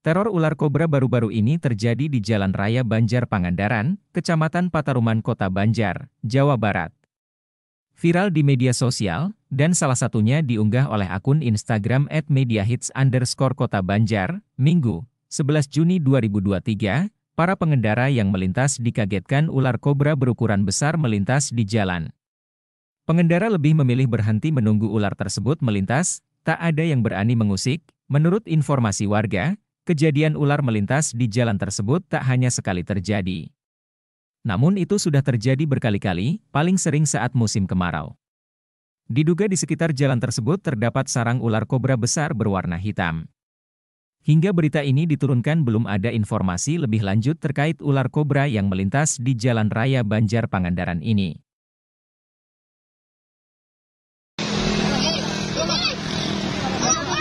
Teror ular kobra baru-baru ini terjadi di Jalan Raya Banjar Pangandaran, Kecamatan Pataruman Kota Banjar, Jawa Barat. Viral di media sosial, dan salah satunya diunggah oleh akun Instagram at mediahits underscore kota Banjar, Minggu, 11 Juni 2023, para pengendara yang melintas dikagetkan ular kobra berukuran besar melintas di jalan. Pengendara lebih memilih berhenti menunggu ular tersebut melintas, tak ada yang berani mengusik, menurut informasi warga, Kejadian ular melintas di jalan tersebut tak hanya sekali terjadi. Namun itu sudah terjadi berkali-kali, paling sering saat musim kemarau. Diduga di sekitar jalan tersebut terdapat sarang ular kobra besar berwarna hitam. Hingga berita ini diturunkan belum ada informasi lebih lanjut terkait ular kobra yang melintas di Jalan Raya Banjar Pangandaran ini.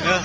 Ya.